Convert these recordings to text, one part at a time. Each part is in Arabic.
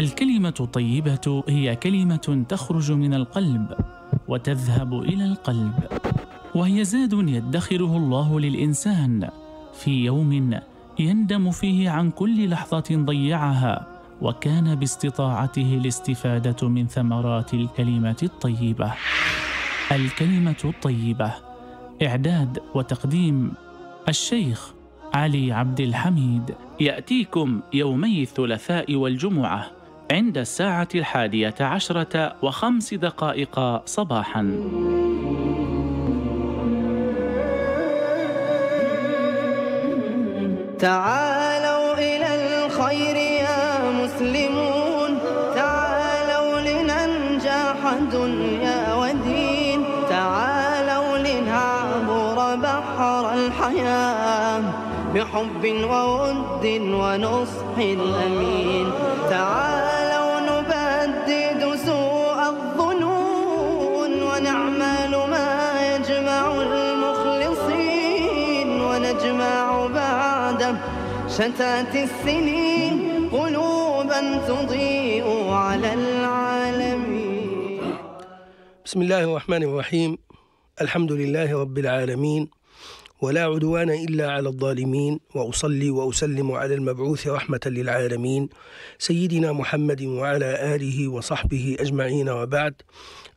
الكلمة الطيبة هي كلمة تخرج من القلب وتذهب إلى القلب وهي زاد يدخره الله للإنسان في يوم يندم فيه عن كل لحظة ضيعها وكان باستطاعته الاستفادة من ثمرات الكلمة الطيبة الكلمة الطيبة إعداد وتقديم الشيخ علي عبد الحميد يأتيكم يومي الثلاثاء والجمعة عند الساعة الحادية عشرة وخمس دقائق صباحاً تعالوا إلى الخير يا مسلمون تعالوا لننجح دنيا ودين تعالوا لنعبر بحر الحياة بحب وود ونصح أمين تعالوا شتات السنين قلوبا تضيء على العالمين بسم الله الرحمن الرحيم الحمد لله رب العالمين ولا عدوان إلا على الظالمين وأصلي وأسلم على المبعوث رحمة للعالمين سيدنا محمد وعلى آله وصحبه أجمعين وبعد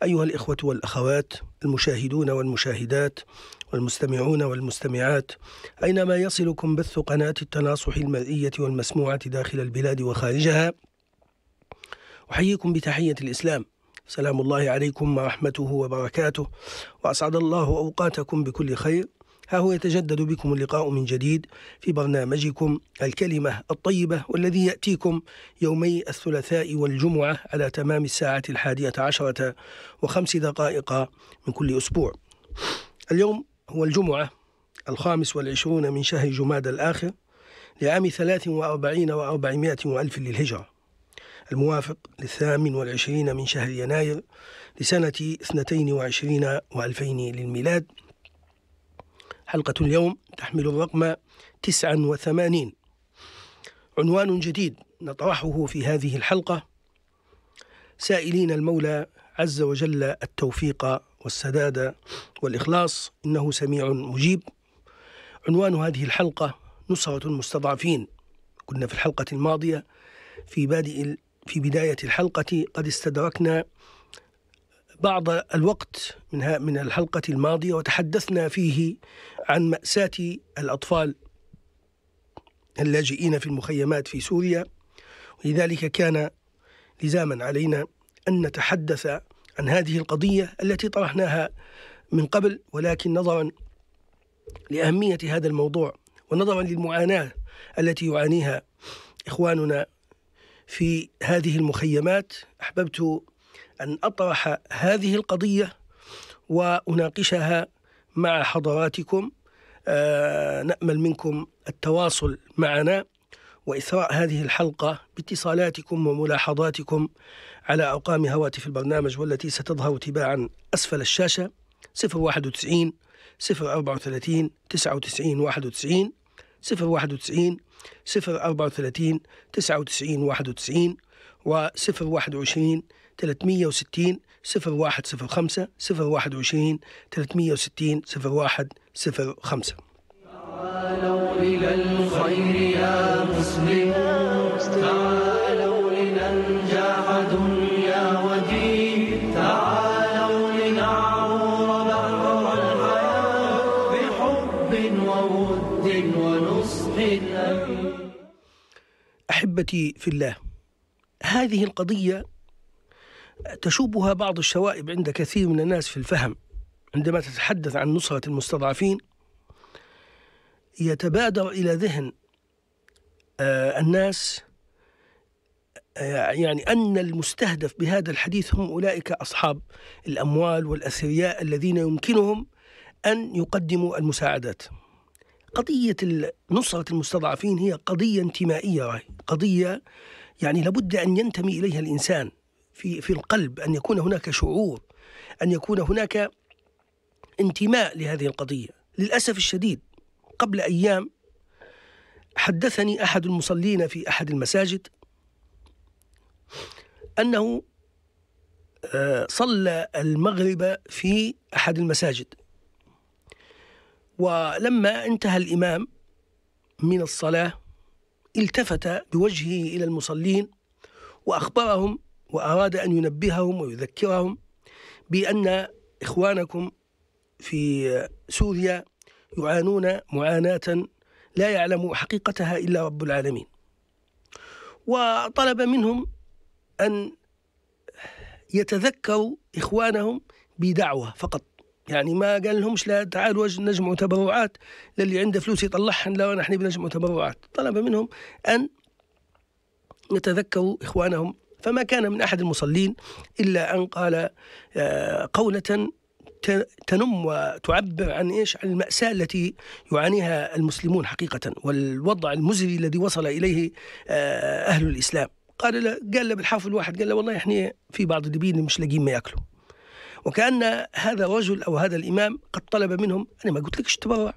أيها الإخوة والأخوات المشاهدون والمشاهدات والمستمعون والمستمعات أينما يصلكم بث قناة التناصح المرئية والمسموعة داخل البلاد وخارجها أحييكم بتحية الإسلام سلام الله عليكم ورحمته وبركاته وأسعد الله أوقاتكم بكل خير ها هو يتجدد بكم اللقاء من جديد في برنامجكم الكلمة الطيبة والذي يأتيكم يومي الثلاثاء والجمعة على تمام الساعة الحادية عشرة وخمس دقائق من كل أسبوع اليوم هو الجمعة الخامس والعشرون من شهر جماد الآخر لعام ثلاث وأربعين وأربعمائة وألف للهجرة الموافق للثامن والعشرين من شهر يناير لسنة اثنتين وعشرين وألفين للميلاد حلقة اليوم تحمل الرقم 89 عنوان جديد نطرحه في هذه الحلقة سائلين المولى عز وجل التوفيق والسداد والإخلاص إنه سميع مجيب عنوان هذه الحلقة نصرة المستضعفين كنا في الحلقة الماضية في بادئ في بداية الحلقة قد استدركنا بعض الوقت من من الحلقة الماضية وتحدثنا فيه عن مأساة الأطفال اللاجئين في المخيمات في سوريا ولذلك كان لزاما علينا أن نتحدث عن هذه القضية التي طرحناها من قبل ولكن نظرا لأهمية هذا الموضوع ونظرا للمعاناة التي يعانيها إخواننا في هذه المخيمات أحببت أن أطرح هذه القضية وأناقشها مع حضراتكم آه، نأمل منكم التواصل معنا وإثراء هذه الحلقة باتصالاتكم وملاحظاتكم على أرقام هواتف البرنامج والتي ستظهر تباعا أسفل الشاشة 091 034 99 91 091 034 99 91 و 021 360 0105 021 360 0105 تعالوا إلى الخير يا مسلمون تعالوا لننجح دنيا ودين تعالوا لنعور بحر الحياة بحب وود ونصح أمين أحبتي في الله هذه القضية تشوبها بعض الشوائب عند كثير من الناس في الفهم عندما تتحدث عن نصرة المستضعفين يتبادر إلى ذهن آه، الناس آه، يعني أن المستهدف بهذا الحديث هم أولئك أصحاب الأموال والأثرياء الذين يمكنهم أن يقدموا المساعدات قضية نصرة المستضعفين هي قضية انتمائية قضية يعني لابد أن ينتمي إليها الإنسان في في القلب ان يكون هناك شعور ان يكون هناك انتماء لهذه القضيه للاسف الشديد قبل ايام حدثني احد المصلين في احد المساجد انه آه، صلى المغرب في احد المساجد ولما انتهى الامام من الصلاه التفت بوجهه الى المصلين واخبرهم وأراد أن ينبههم ويذكرهم بأن إخوانكم في سوريا يعانون معاناة لا يعلم حقيقتها إلا رب العالمين وطلب منهم أن يتذكروا إخوانهم بدعوة فقط يعني ما قال لهمش لا تعالوا نجمع تبرعات للي عنده فلوس يطلعها لا نحن بنجمع تبرعات طلب منهم أن يتذكروا إخوانهم فما كان من أحد المصلين إلا أن قال آه، قولة تنم وتعبر عن ايش؟ عن المأساة التي يعانيها المسلمون حقيقة والوضع المزري الذي وصل إليه آه، أهل الإسلام. قال له قال له بالحرف الواحد قال له والله احنا في بعض الدبين مش لاقيين ما ياكلوا. وكأن هذا الرجل أو هذا الإمام قد طلب منهم أنا ما قلت لكش تبرع.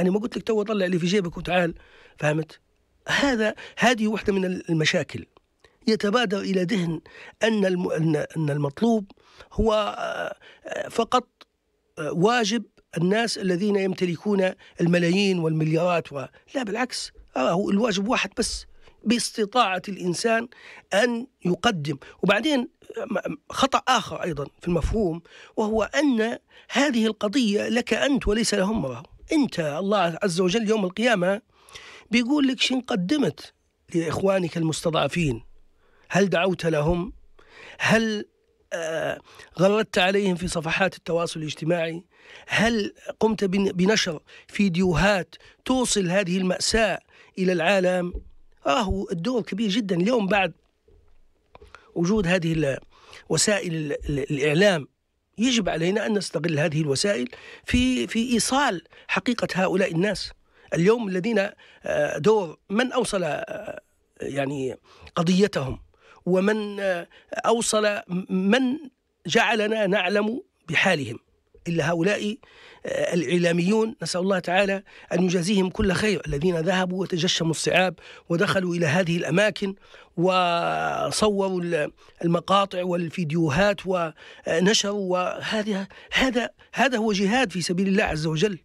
أنا ما قلت لك تو طلع اللي في جيبك وتعال فهمت؟ هذا هذه واحدة من المشاكل يتبادر إلى ذهن أن أن المطلوب هو آه، فقط آه، واجب الناس الذين يمتلكون الملايين والمليارات و... لا بالعكس آه، هو الواجب واحد بس باستطاعة الإنسان أن يقدم وبعدين خطأ آخر أيضا في المفهوم وهو أن هذه القضية لك أنت وليس لهم مرة أنت الله عز وجل يوم القيامة بيقول لك شن قدمت لإخوانك المستضعفين هل دعوت لهم هل آه، غردت عليهم في صفحات التواصل الاجتماعي هل قمت بنشر فيديوهات توصل هذه المأساة إلى العالم آه الدور كبير جدا اليوم بعد وجود هذه وسائل الإعلام يجب علينا أن نستغل هذه الوسائل في في إيصال حقيقة هؤلاء الناس اليوم الذين آه، دور من أوصل آه، يعني قضيتهم ومن أوصل من جعلنا نعلم بحالهم إلا هؤلاء آه، الإعلاميون نسأل الله تعالى أن يجازيهم كل خير الذين ذهبوا وتجشموا الصعاب ودخلوا إلى هذه الأماكن وصوروا المقاطع والفيديوهات ونشروا وهذا هذا هذا هو جهاد في سبيل الله عز وجل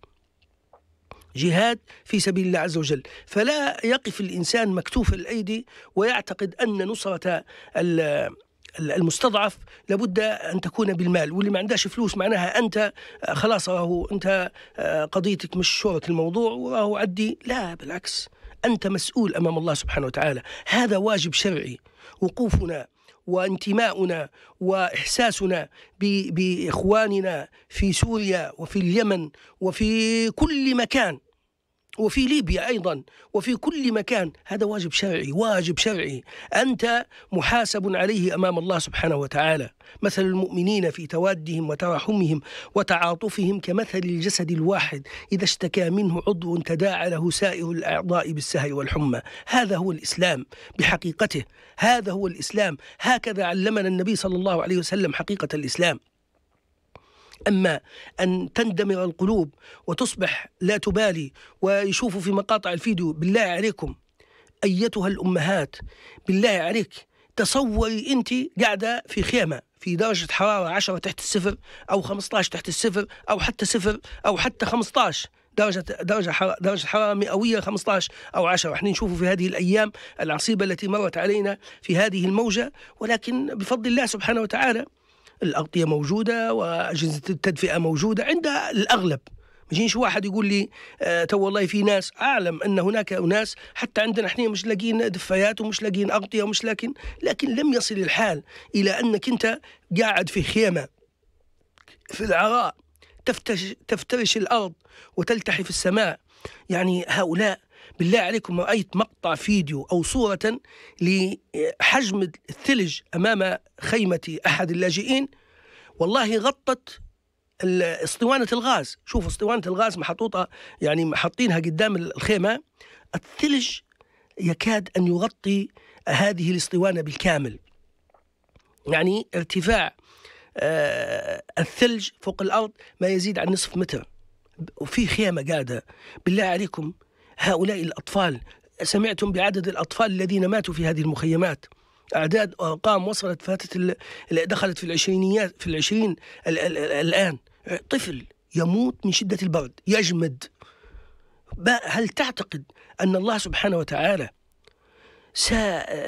جهاد في سبيل الله عز وجل فلا يقف الإنسان مكتوف الأيدي ويعتقد أن نصرة المستضعف لابد ان تكون بالمال واللي ما عندهاش فلوس معناها انت آه، خلاص راهو انت آه، قضيتك مش شورة الموضوع وراهو عدي لا بالعكس انت مسؤول امام الله سبحانه وتعالى هذا واجب شرعي وقوفنا وانتماؤنا واحساسنا باخواننا في سوريا وفي اليمن وفي كل مكان وفي ليبيا ايضا وفي كل مكان هذا واجب شرعي واجب شرعي انت محاسب عليه امام الله سبحانه وتعالى مثل المؤمنين في توادهم وتراحمهم وتعاطفهم كمثل الجسد الواحد اذا اشتكى منه عضو تداعى له سائر الاعضاء بالسهر والحمى هذا هو الاسلام بحقيقته هذا هو الاسلام هكذا علمنا النبي صلى الله عليه وسلم حقيقه الاسلام أما أن تندمر القلوب وتصبح لا تبالي ويشوفوا في مقاطع الفيديو بالله عليكم أيتها الأمهات بالله عليك تصوري أنت قاعدة في خيمة في درجة حرارة 10 تحت الصفر أو 15 تحت الصفر أو حتى صفر أو حتى 15 درجة درجة درجة حرارة مئوية 15 أو 10 احنا نشوفه في هذه الأيام العصيبة التي مرت علينا في هذه الموجة ولكن بفضل الله سبحانه وتعالى الأغطية موجودة وأجهزة التدفئة موجودة عند الأغلب ما يجيش واحد يقول لي آه تو والله في ناس اعلم ان هناك ناس حتى عندنا احنا مش لاقيين دفايات ومش لاقيين اغطيه ومش لكن لكن لم يصل الحال الى انك انت قاعد في خيمه في العراء تفتش تفترش الارض وتلتحي في السماء يعني هؤلاء بالله عليكم رأيت مقطع فيديو أو صورة لحجم الثلج أمام خيمة أحد اللاجئين والله غطت اسطوانة الغاز شوفوا اسطوانة الغاز محطوطة يعني محطينها قدام الخيمة الثلج يكاد أن يغطي هذه الاسطوانة بالكامل يعني ارتفاع آه الثلج فوق الأرض ما يزيد عن نصف متر وفي خيمة قاعدة بالله عليكم هؤلاء الأطفال سمعتم بعدد الأطفال الذين ماتوا في هذه المخيمات أعداد أرقام وصلت فاتت دخلت في العشرينيات في العشرين ال الآن طفل يموت من شدة البرد يجمد هل تعتقد أن الله سبحانه وتعالى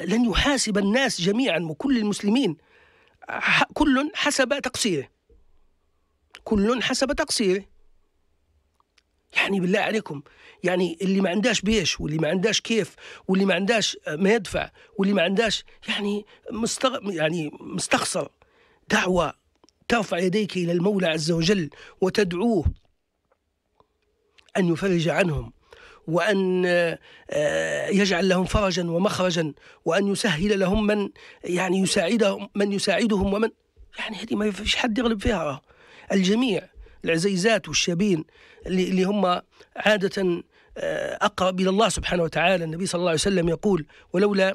لن يحاسب الناس جميعا وكل المسلمين كل حسب تقصيره كل حسب تقصيره يعني بالله عليكم يعني اللي ما عندهاش بيش واللي ما عندهاش كيف واللي ما عندهاش آه، ما يدفع واللي ما عندهاش يعني مستغ... يعني مستخسر دعوة ترفع يديك إلى المولى عز وجل وتدعوه أن يفرج عنهم وأن آه، آه، يجعل لهم فرجا ومخرجا وأن يسهل لهم من يعني يساعدهم من يساعدهم ومن يعني هذه ما فيش حد يغلب فيها الجميع العزيزات والشابين اللي, اللي هم عادة آه، أقرب إلى الله سبحانه وتعالى النبي صلى الله عليه وسلم يقول ولولا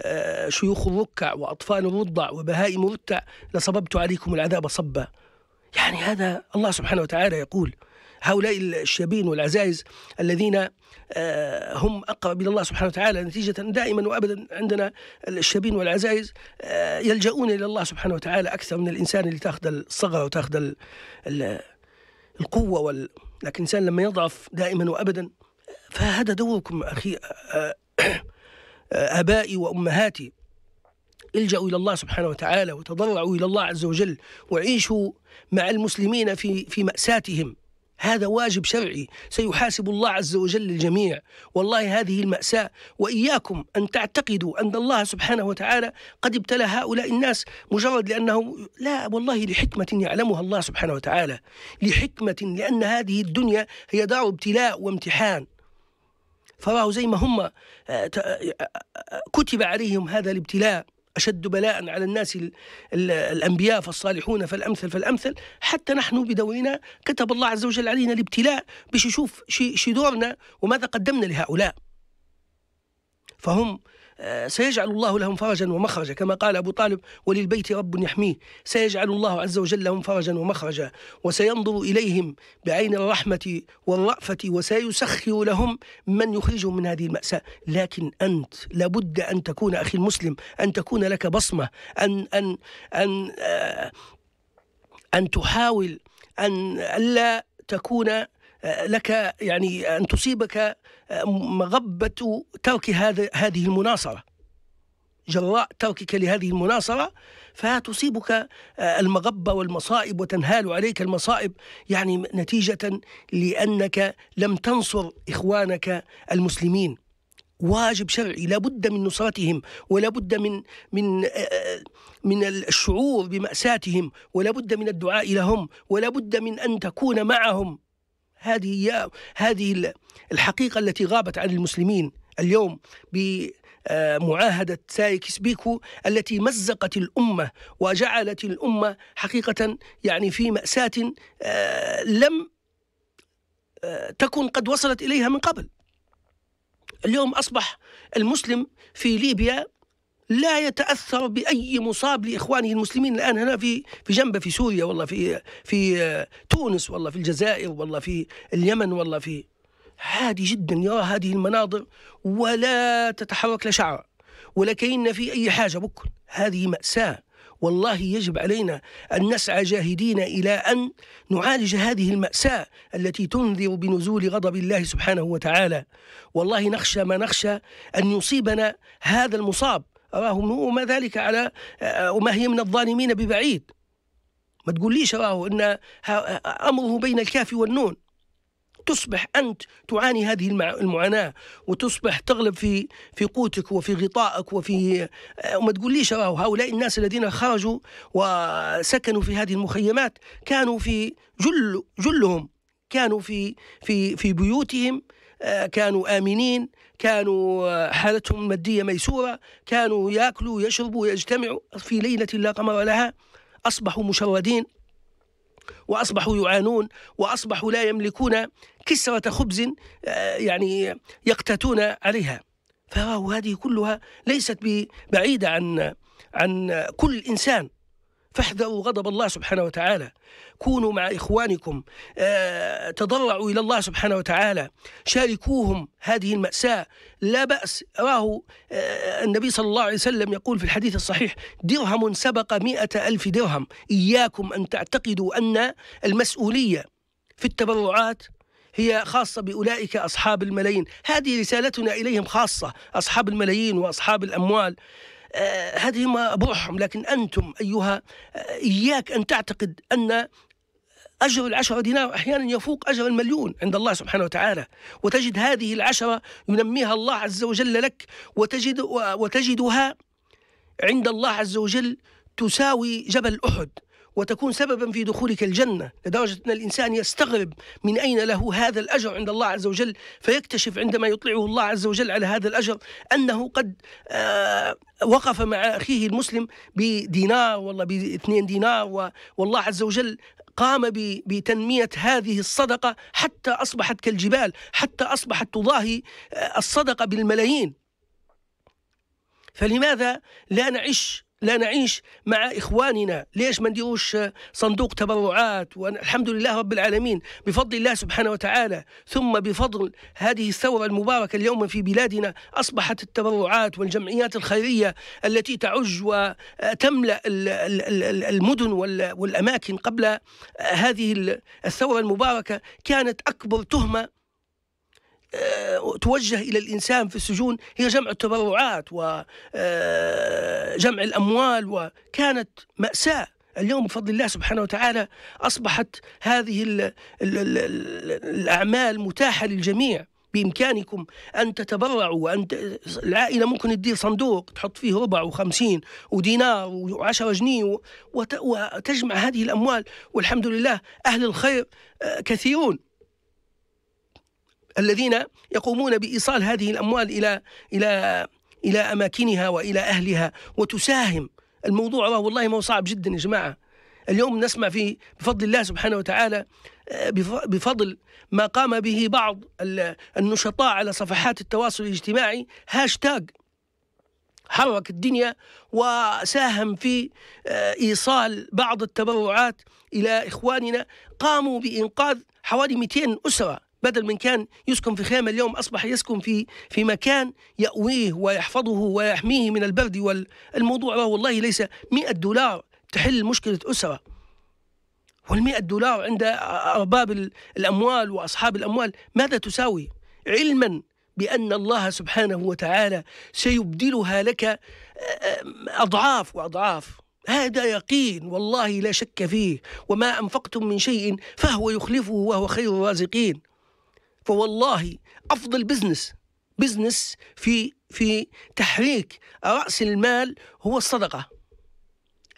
آه، شيوخ الركع وأطفال الرضع وبهائم الرتع لصببت عليكم العذاب صبا يعني هذا الله سبحانه وتعالى يقول هؤلاء الشابين والعزائز الذين آه، هم أقرب إلى الله سبحانه وتعالى نتيجة دائما وأبدا عندنا الشابين والعزائز يلجؤون إلى الله سبحانه وتعالى أكثر من الإنسان اللي تأخذ الصغر وتأخذ القوه وال لكن الانسان لما يضعف دائما وابدا فهذا دوركم اخي آه، آه، ابائي وامهاتي الجأوا إلى الله سبحانه وتعالى وتضرعوا إلى الله عز وجل وعيشوا مع المسلمين في في مأساتهم هذا واجب شرعي سيحاسب الله عز وجل الجميع والله هذه المأساة وإياكم أن تعتقدوا أن الله سبحانه وتعالى قد ابتلى هؤلاء الناس مجرد لأنه لا والله لحكمة يعلمها الله سبحانه وتعالى لحكمة لأن هذه الدنيا هي دار ابتلاء وامتحان فراه زي ما هم آه، آه، آه، كتب عليهم هذا الابتلاء أشد بلاء على الناس الأنبياء فالصالحون فالأمثل فالأمثل حتى نحن بدورنا كتب الله عز وجل علينا الابتلاء باش يشوف شي دورنا وماذا قدمنا لهؤلاء فهم سيجعل الله لهم فرجا ومخرجا كما قال أبو طالب وللبيت رب يحميه سيجعل الله عز وجل لهم فرجا ومخرجا وسينظر إليهم بعين الرحمة والرأفة وسيسخر لهم من يخرجهم من هذه المأساة لكن أنت لابد أن تكون أخي المسلم أن تكون لك بصمة أن أن أن آه، أن تحاول أن ألا تكون لك يعني أن تصيبك مغبة ترك هذا هذه المناصرة جراء تركك لهذه المناصرة فتصيبك المغبة والمصائب وتنهال عليك المصائب يعني نتيجة لأنك لم تنصر إخوانك المسلمين واجب شرعي لا بد من نصرتهم ولا بد من من من الشعور بمأساتهم ولا بد من الدعاء لهم ولا بد من أن تكون معهم هذه هذه الحقيقة التي غابت عن المسلمين اليوم معاهدة سايكس بيكو التي مزقت الأمة وجعلت الأمة حقيقة يعني في مأساة آه، لم آه، تكن قد وصلت إليها من قبل اليوم أصبح المسلم في ليبيا لا يتاثر باي مصاب لاخوانه المسلمين الان هنا في في جنبه في سوريا والله في في آه، تونس والله في الجزائر والله في اليمن والله في عادي جدا يرى هذه المناظر ولا تتحرك لشعر ولا كاين في اي حاجه بكل هذه ماساه والله يجب علينا أن نسعى جاهدين إلى أن نعالج هذه المأساة التي تنذر بنزول غضب الله سبحانه وتعالى والله نخشى ما نخشى أن يصيبنا هذا المصاب أراهم وما ذلك على آه، وما هي من الظالمين ببعيد ما تقوليش راهو إن أمره بين الكاف والنون تصبح أنت تعاني هذه المعاناة وتصبح تغلب في في قوتك وفي غطائك وفي آه، وما تقوليش راهو هؤلاء الناس الذين خرجوا وسكنوا في هذه المخيمات كانوا في جل جلهم كانوا في في في بيوتهم آه، كانوا آمنين كانوا آه، حالتهم المادية ميسورة كانوا يأكلوا يشربوا يجتمعوا في ليلة لا قمر لها أصبحوا مشردين واصبحوا يعانون واصبحوا لا يملكون كسره خبز آه، يعني يقتاتون عليها فهذه هذه كلها ليست بعيده عن عن كل انسان فاحذروا غضب الله سبحانه وتعالى كونوا مع إخوانكم آه، تضرعوا إلى الله سبحانه وتعالى شاركوهم هذه المأساة لا بأس راه آه، النبي صلى الله عليه وسلم يقول في الحديث الصحيح درهم سبق مئة ألف درهم إياكم أن تعتقدوا أن المسؤولية في التبرعات هي خاصة بأولئك أصحاب الملايين هذه رسالتنا إليهم خاصة أصحاب الملايين وأصحاب الأموال آه، هذه أبوحهم لكن أنتم أيها آه، إياك أن تعتقد أن أجر العشرة دينار أحيانا يفوق أجر المليون عند الله سبحانه وتعالى وتجد هذه العشرة ينميها الله عز وجل لك وتجد وتجدها عند الله عز وجل تساوي جبل أحد وتكون سببا في دخولك الجنة لدرجة أن الإنسان يستغرب من أين له هذا الأجر عند الله عز وجل فيكتشف عندما يطلعه الله عز وجل على هذا الأجر أنه قد آه وقف مع أخيه المسلم بدينار والله باثنين دينار والله عز وجل قام بتنمية هذه الصدقة حتى أصبحت كالجبال حتى أصبحت تضاهي آه، الصدقة بالملايين فلماذا لا نعيش لا نعيش مع إخواننا ليش ما نديروش صندوق تبرعات والحمد لله رب العالمين بفضل الله سبحانه وتعالى ثم بفضل هذه الثورة المباركة اليوم في بلادنا أصبحت التبرعات والجمعيات الخيرية التي تعج وتملأ المدن والأماكن قبل هذه الثورة المباركة كانت أكبر تهمة توجه الى الانسان في السجون هي جمع التبرعات وجمع آه، الاموال وكانت ماساه اليوم بفضل الله سبحانه وتعالى اصبحت هذه الـ الـ الـ الاعمال متاحه للجميع بامكانكم ان تتبرعوا وان ت... العائله ممكن تدير صندوق تحط فيه ربع و50 ودينار و10 جنيه و... وت... وتجمع هذه الاموال والحمد لله اهل الخير آه، كثيرون الذين يقومون بإيصال هذه الأموال إلى إلى إلى أماكنها وإلى أهلها وتساهم الموضوع والله ما هو صعب جدا يا جماعة اليوم نسمع في بفضل الله سبحانه وتعالى آه، بفضل ما قام به بعض النشطاء على صفحات التواصل الاجتماعي هاشتاج حرك الدنيا وساهم في آه، ايصال بعض التبرعات الى اخواننا قاموا بانقاذ حوالي 200 اسره بدل من كان يسكن في خيمة اليوم أصبح يسكن في في مكان يأويه ويحفظه ويحميه من البرد والموضوع والله ليس 100 دولار تحل مشكلة أسرة وال100 دولار عند أرباب الأموال وأصحاب الأموال ماذا تساوي علما بأن الله سبحانه وتعالى سيبدلها لك أضعاف وأضعاف هذا يقين والله لا شك فيه وما أنفقتم من شيء فهو يخلفه وهو خير الرازقين فوالله افضل بزنس بزنس في في تحريك راس المال هو الصدقه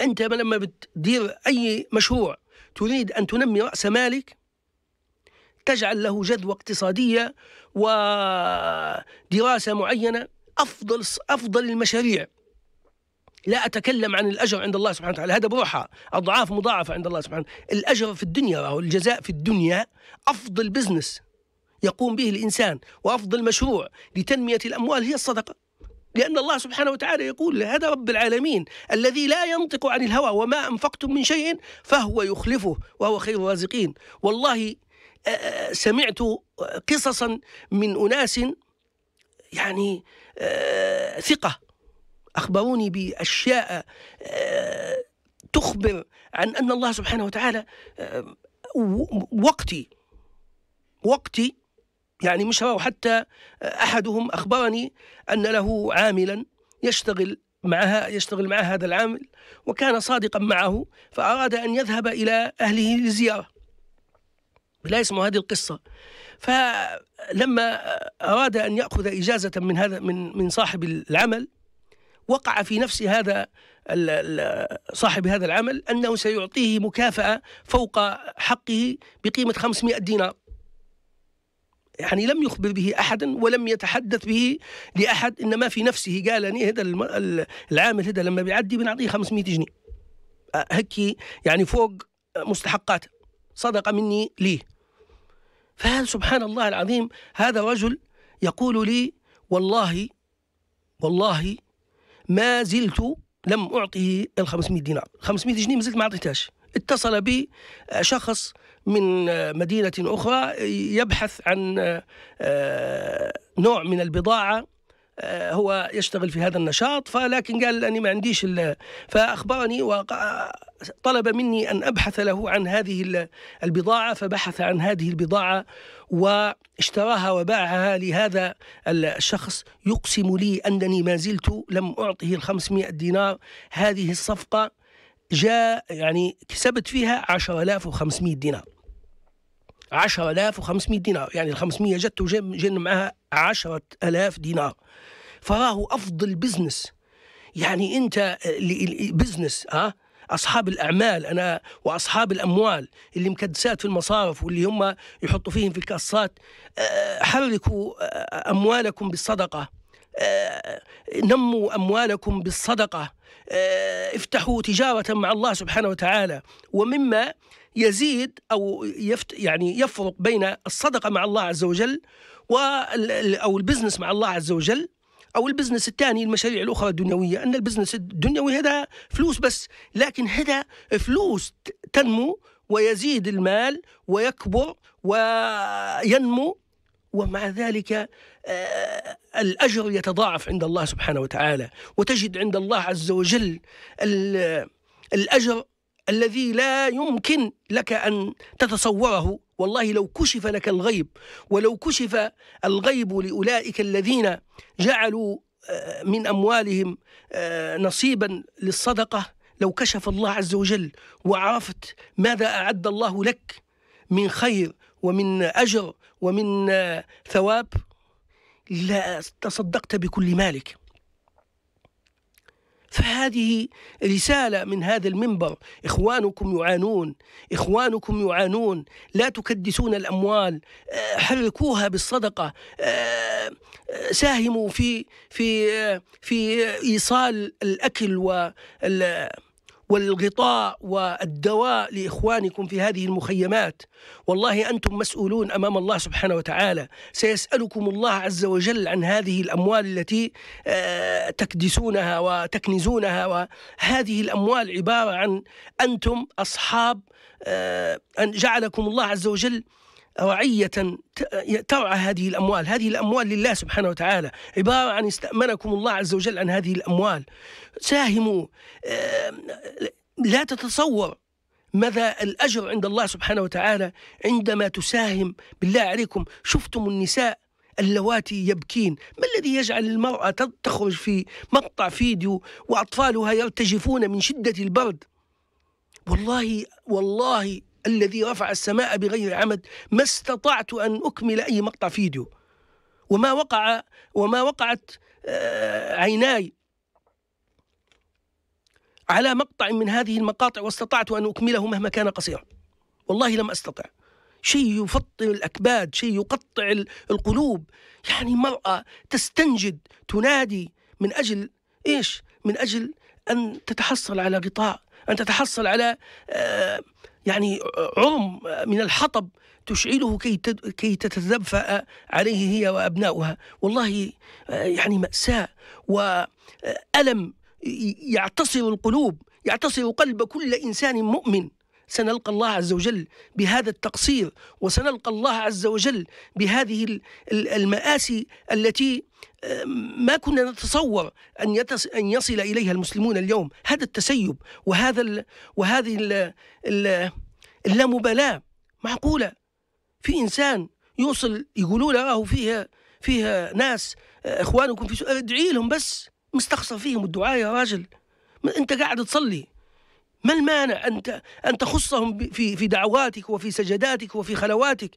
انت لما بتدير اي مشروع تريد ان تنمي راس مالك تجعل له جدوى اقتصاديه ودراسه معينه افضل افضل المشاريع لا اتكلم عن الاجر عند الله سبحانه وتعالى هذا بروحه اضعاف مضاعفه عند الله سبحانه الاجر في الدنيا او الجزاء في الدنيا افضل بزنس يقوم به الإنسان وأفضل مشروع لتنمية الأموال هي الصدقة لأن الله سبحانه وتعالى يقول هذا رب العالمين الذي لا ينطق عن الهوى وما أنفقتم من شيء فهو يخلفه وهو خير الرازقين والله آه، آه، سمعت قصصا من أناس يعني آه، ثقة أخبروني بأشياء تخبر عن أن الله سبحانه وتعالى وقتي وقتي يعني مشرى وحتى أحدهم أخبرني أن له عاملا يشتغل معها يشتغل مع هذا العامل وكان صادقا معه فأراد أن يذهب إلى أهله لزيارة لا يسمع هذه القصة فلما أراد أن يأخذ إجازة من هذا من من صاحب العمل وقع في نفس هذا صاحب هذا العمل أنه سيعطيه مكافأة فوق حقه بقيمة 500 دينار يعني لم يخبر به احدا ولم يتحدث به لاحد انما في نفسه قال لي هذا العامل هذا لما بيعدي بنعطيه 500 جنيه هكي يعني فوق مستحقاته صدق مني ليه فهذا سبحان الله العظيم هذا رجل يقول لي والله والله ما زلت لم أعطه ال 500 دينار 500 جنيه ما زلت ما أعطيتهاش اتصل بي شخص من مدينة أخرى يبحث عن آه، نوع من البضاعة آه، هو يشتغل في هذا النشاط فلكن قال أني ما عنديش فأخبرني وطلب مني أن أبحث له عن هذه البضاعة فبحث عن هذه البضاعة واشتراها وباعها لهذا الشخص يقسم لي أنني ما زلت لم أعطه الخمسمائة دينار هذه الصفقة جاء يعني كسبت فيها 10500 دينار 10500 دينار يعني ال 500 جت وجن معها 10000 دينار فراه افضل بزنس يعني انت بزنس ها آه؟ اصحاب الاعمال انا واصحاب الاموال اللي مكدسات في المصارف واللي هم يحطوا فيهم في الكاسات آه، حركوا آه، اموالكم بالصدقه آه، نموا أموالكم بالصدقة آه، افتحوا تجارة مع الله سبحانه وتعالى ومما يزيد أو يفت يعني يفرق بين الصدقة مع الله عز وجل أو البزنس مع الله عز وجل او البزنس الثاني المشاريع الاخرى الدنيويه ان البزنس الدنيوي هذا فلوس بس لكن هذا فلوس تنمو ويزيد المال ويكبر وينمو ومع ذلك آه، الأجر يتضاعف عند الله سبحانه وتعالى وتجد عند الله عز وجل الأجر الذي لا يمكن لك أن تتصوره والله لو كشف لك الغيب ولو كشف الغيب لأولئك الذين جعلوا آه، من أموالهم آه، نصيبا للصدقة لو كشف الله عز وجل وعرفت ماذا أعد الله لك من خير ومن أجر ومن آه، ثواب لا تصدقت بكل مالك فهذه رسالة من هذا المنبر إخوانكم يعانون إخوانكم يعانون لا تكدسون الأموال آه، حركوها بالصدقة آه، ساهموا في في في إيصال الأكل وال والغطاء والدواء لاخوانكم في هذه المخيمات والله انتم مسؤولون امام الله سبحانه وتعالى سيسالكم الله عز وجل عن هذه الاموال التي آه، تكدسونها وتكنزونها وهذه الاموال عباره عن انتم اصحاب آه، ان جعلكم الله عز وجل رعية ترعى هذه الأموال هذه الأموال لله سبحانه وتعالى عبارة عن استأمنكم الله عز وجل عن هذه الأموال ساهموا لا تتصور ماذا الأجر عند الله سبحانه وتعالى عندما تساهم بالله عليكم شفتم النساء اللواتي يبكين ما الذي يجعل المرأة تخرج في مقطع فيديو وأطفالها يرتجفون من شدة البرد والله والله الذي رفع السماء بغير عمد ما استطعت أن أكمل أي مقطع فيديو وما وقع وما وقعت آه، عيناي على مقطع من هذه المقاطع واستطعت أن أكمله مهما كان قصيرا والله لم أستطع شيء يفطر الأكباد شيء يقطع القلوب يعني مرأة تستنجد تنادي من أجل إيش من أجل أن تتحصل على غطاء أن تتحصل على آه يعني عرم من الحطب تشعله كي كي تتدفأ عليه هي وأبناؤها والله يعني مأساة وألم يعتصر القلوب يعتصر قلب كل إنسان مؤمن سنلقى الله عز وجل بهذا التقصير وسنلقى الله عز وجل بهذه المآسي التي آه، ما كنا نتصور ان يتص... ان يصل اليها المسلمون اليوم هذا التسيب وهذا ال... وهذه ال... ال... اللامبالاه معقوله في انسان يوصل يقولوا له راه فيها فيها ناس آه، اخوانكم في ادعي لهم بس مستخسر فيهم الدعاء يا راجل انت قاعد تصلي ما المانع أن أن تخصهم في في دعواتك وفي سجداتك وفي خلواتك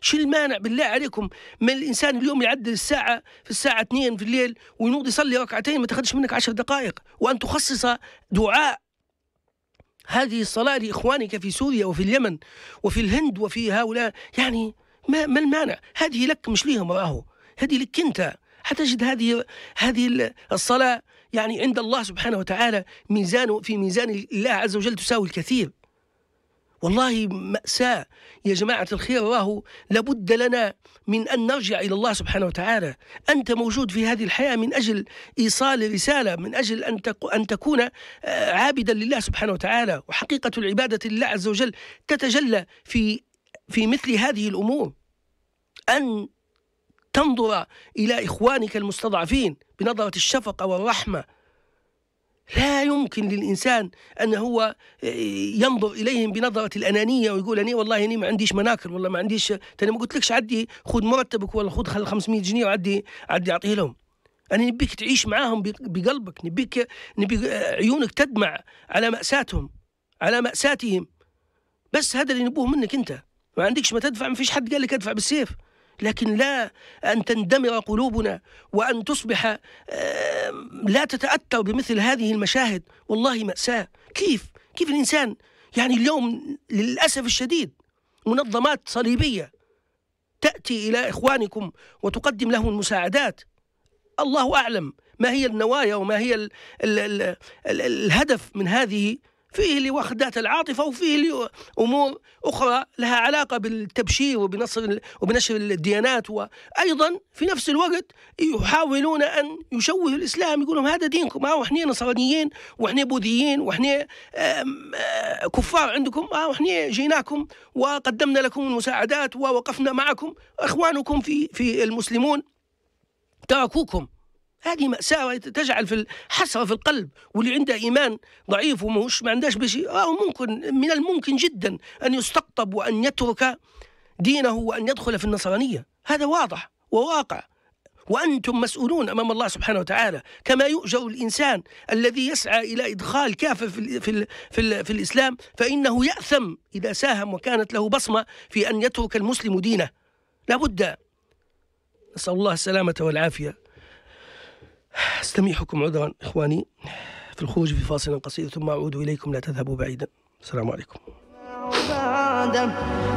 شو المانع بالله عليكم من الإنسان اليوم يعدل الساعة في الساعة 2 في الليل وينوض يصلي ركعتين ما تاخذش منك عشر دقائق وأن تخصص دعاء هذه الصلاة لإخوانك في سوريا وفي اليمن وفي الهند وفي هؤلاء يعني ما, ما المانع هذه لك مش ليهم راهو هذه لك أنت حتجد هذه هذه الصلاة يعني عند الله سبحانه وتعالى ميزان في ميزان الله عز وجل تساوي الكثير والله مأساة يا جماعة الخير راهو لابد لنا من أن نرجع إلى الله سبحانه وتعالى أنت موجود في هذه الحياة من أجل إيصال رسالة من أجل أن, أن تكون آه، عابدا لله سبحانه وتعالى وحقيقة العبادة لله عز وجل تتجلى في, في مثل هذه الأمور أن تنظر إلى إخوانك المستضعفين بنظرة الشفقة والرحمة لا يمكن للإنسان أن هو آه، ينظر إليهم بنظرة الأنانية ويقول أنا والله أني ما عنديش مناكر والله ما عنديش أنا ما قلت لكش عدي خذ مرتبك ولا خذ 500 جنيه وعدي عدي أعطيه لهم أنا نبيك تعيش معاهم بقلبك نبيك نبي آه، عيونك تدمع على مأساتهم على مأساتهم بس هذا اللي نبوه منك أنت ما عندكش ما تدفع ما فيش حد قال لك ادفع بالسيف لكن لا أن تندمر قلوبنا وأن تصبح آه، لا تتأثر بمثل هذه المشاهد والله مأساة كيف؟ كيف الإنسان؟ يعني اليوم للأسف الشديد منظمات صليبية تأتي إلى إخوانكم وتقدم لهم المساعدات الله أعلم ما هي النوايا وما هي الـ ال ال ال الهدف من هذه فيه اللي العاطفة وفيه اللي أمور أخرى لها علاقة بالتبشير وبنصر وبنشر الديانات وأيضا في نفس الوقت يحاولون أن يشوهوا الإسلام يقول لهم هذا دينكم ما وإحنا نصرانيين وإحنا بوذيين وإحنا آه، كفار عندكم آه وإحنا جيناكم وقدمنا لكم المساعدات ووقفنا معكم إخوانكم في في المسلمون تركوكم هذه مأساة تجعل في حسرة في القلب واللي عنده إيمان ضعيف وموش ما عندهاش بشيء آه ممكن من الممكن جدا أن يستقطب وأن يترك دينه وأن يدخل في النصرانية هذا واضح وواقع وأنتم مسؤولون أمام الله سبحانه وتعالى كما يؤجر الإنسان الذي يسعى إلى إدخال كافر في, في, في, في الإسلام فإنه يأثم إذا ساهم وكانت له بصمة في أن يترك المسلم دينه لابد نسأل الله السلامة والعافية استميحكم عذرا إخواني في الخروج في فاصل قصير ثم أعود إليكم لا تذهبوا بعيدا السلام عليكم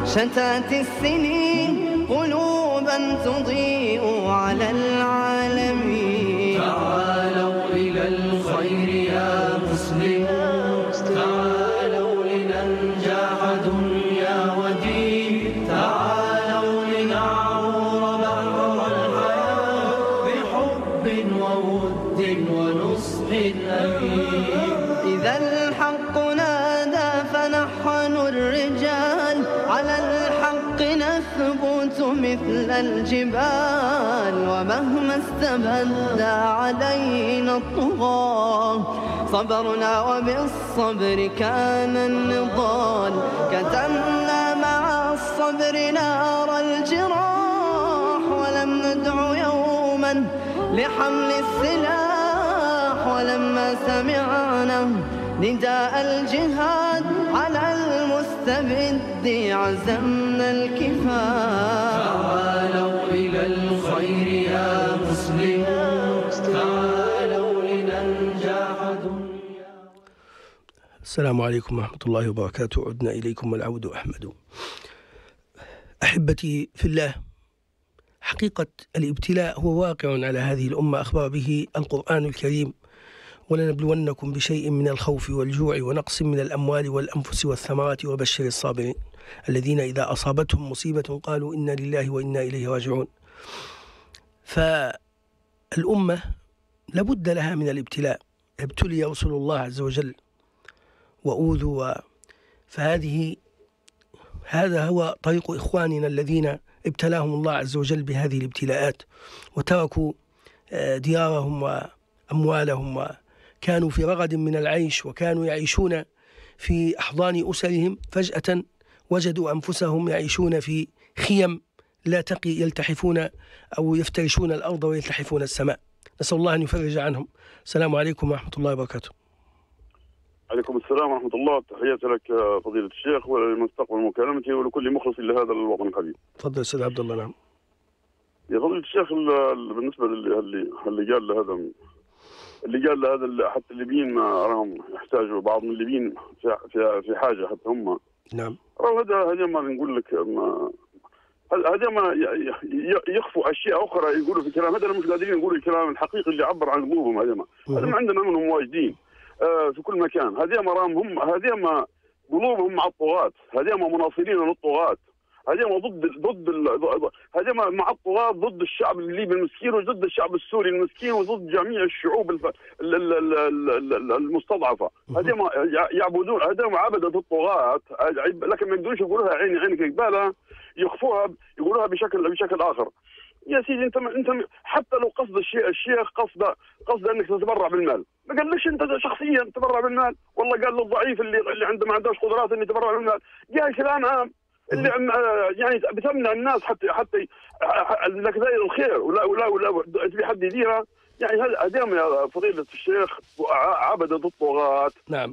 شتات السنين قلوبا تضيء على العالم الجبال ومهما استبدى علينا الطغاة صبرنا وبالصبر كان النضال كتمنا مع الصبر نار الجراح ولم ندع يوما لحمل السلاح ولما سمعنا نداء الجهاد على المستبد عزمنا الكفاح السلام عليكم ورحمة الله وبركاته عدنا إليكم والعود أحمد أحبتي في الله حقيقة الابتلاء هو واقع على هذه الأمة أخبر به القرآن الكريم ولنبلونكم بشيء من الخوف والجوع ونقص من الأموال والأنفس والثمرات وبشر الصابرين الذين إذا أصابتهم مصيبة قالوا إنا لله وإنا إليه راجعون فالأمة لابد لها من الابتلاء ابتلي رسول الله عز وجل وأوذوا فهذه هذا هو طريق إخواننا الذين ابتلاهم الله عز وجل بهذه الابتلاءات وتركوا آه، ديارهم وأموالهم وكانوا في رغد من العيش وكانوا يعيشون في أحضان أسرهم فجأة وجدوا أنفسهم يعيشون في خيم لا تقي يلتحفون أو يفترشون الأرض ويلتحفون السماء نسأل الله أن يفرج عنهم السلام عليكم ورحمة الله وبركاته عليكم السلام ورحمة الله تحياتي لك فضيلة الشيخ ولمستقبل مكالمتي ولكل مخلص لهذا الوطن الحبيب. تفضل استاذ عبد الله نعم. يا فضيلة الشيخ بالنسبة للي اللي قال لهذا اللي قال لهذا حتى الليبيين ما راهم يحتاجوا بعض من الليبيين في, في, في حاجة حتى هم. نعم. هذا هذا ما نقول لك ما هذا ما يخفوا اشياء اخرى يقولوا في كلام هذا مش قادرين نقول الكلام الحقيقي اللي عبر عن قلوبهم هذا ما عندنا منهم واجدين آه، في كل مكان هذه مرامهم هذه ما قلوبهم مع الطغاة هذه ما مناصرين للطغاة هذه ما ضد ضد هذه ما مع الطغاة ضد الشعب الليبي المسكين وضد الشعب السوري المسكين وضد جميع الشعوب الف... المستضعفة هذه ما يعبدون هذه عبدة الطغاة لكن ما يقدروش يقولوها عيني عينك قبالة يخفوها يقولوها بشكل بشكل آخر يا سيدي انت انت حتى لو قصد الشيخ الشيخ قصد قصد انك تتبرع بالمال ما قال ليش انت شخصيا تتبرع بالمال والله قال للضعيف اللي اللي عنده ما عندوش قدرات انه يتبرع بالمال يا كلام عام اللي يعني بتمنع الناس حتى حتى لك الخير ولا ولا ولا تبي حد يديرها يعني هل أدام يا فضيلة الشيخ عبدة الطغاة نعم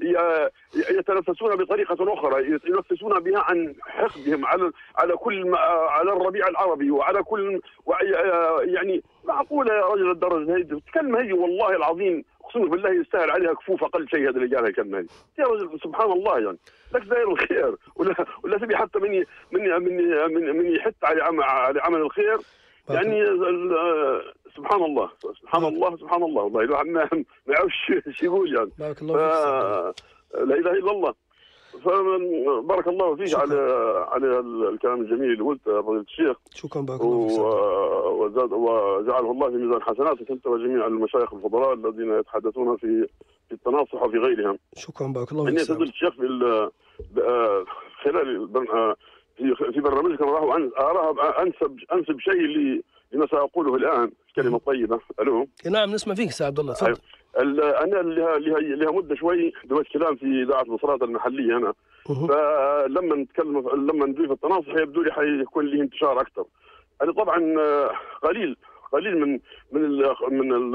يتنفسون بطريقة أخرى ينفسون بها عن حقدهم على على كل على الربيع العربي وعلى كل يعني معقولة يا رجل الدرجة هي الكلمة هي والله العظيم اقسم بالله يستاهل عليها كفوف اقل شيء هذا اللي قالها الكلمة يا رجل سبحان الله يعني لك زائر الخير ولا ولا تبي حتى من من من من, من يحث على عمل الخير يعني سبحان الله آه، سبحان الله سبحان الله والله الواحد ما يعرفش ايش يقول يعني بارك الله فيك لا اله الا الله فبارك الله فيك على على الكلام الجميل اللي قلته فضيله الشيخ شكرا بارك الله فيك وزاد وجعله الله في ميزان حسناتك انت وجميع المشايخ الفضلاء الذين يتحدثون في في التناصح وفي غيرهم شكرا بارك الله فيك يعني فضيله الشيخ آه، خلال في في برنامجكم راهو اراها انسب انسب شيء لي لما ساقوله الان كلمه طيبه الو نعم نسمع فيك استاذ عبد الله تفضل أيوة. انا لها لها لها مده شوي دويت كلام في اذاعه البصرات المحليه انا فلما نتكلم لما نضيف التناصح يبدو لي حيكون لي انتشار اكثر انا طبعا قليل قليل من من الـ من الـ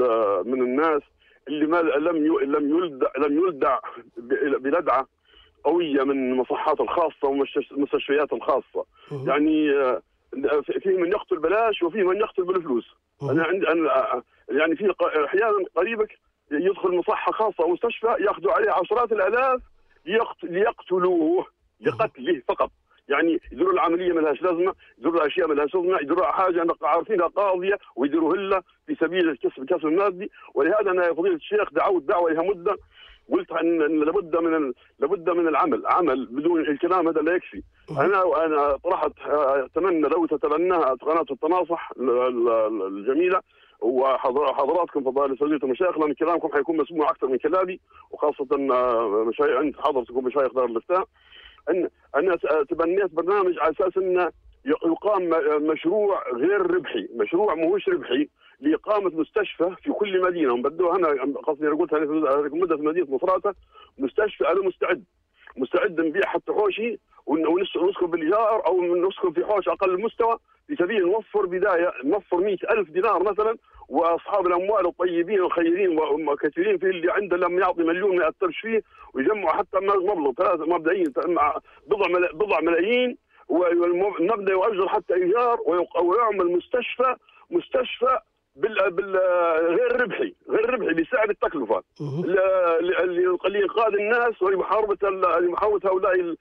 من الناس اللي ما لم لم يلدع لم يلدع بلدعه قويه من المصحات الخاصه والمستشفيات الخاصه يعني آه، في من يقتل بلاش وفي من يقتل بالفلوس انا عندي أنا آه، آه، يعني في احيانا قريبك يدخل مصحه خاصه او مستشفى ياخذوا عليه عشرات الالاف ليقتلوه لقتله فقط يعني يديروا العمليه ما لهاش لازمه يديروا الاشياء ما لهاش لازمه يديروا حاجه عارفينها قاضيه ويديروها لها في سبيل الكسب كسب مادي ولهذا انا يا فضيله الشيخ دعوت دعوه لها مده قلت ان لابد من لابد من العمل عمل بدون الكلام هذا لا يكفي انا انا طرحت آه، اتمنى لو تتبناها قناه التناصح الجميله وحضراتكم فضائل السعوديه ومشايخنا لان كلامكم حيكون مسموع اكثر من كلامي وخاصه آه، مشايخ عند حضرتكم مشايخ دار الافتاء ان انا تبنيت برنامج على اساس انه يقام مشروع غير ربحي، مشروع مهوش ربحي لاقامه مستشفى في كل مدينه هم انا قصدي انا قلت مده مدينه مفراته مستشفى انا مستعد مستعد نبيع حتى حوشي ونسكن بالايجار او نسكن في حوش اقل مستوى في نوفر بدايه نوفر مئة ألف دينار مثلا واصحاب الاموال الطيبين الخيرين وكثيرين في اللي عنده لم يعطي مليون ما ياثرش فيه ويجمعوا حتى مبلغ ثلاثه مبدئيا بضع بضع ملايين والمبدا يؤجر حتى ايجار ويعمل مستشفى مستشفى بال بال غير ربحي غير ربحي لسعر التكلفه لانقاذ الناس ولمحاربه لمحاربه هؤلاء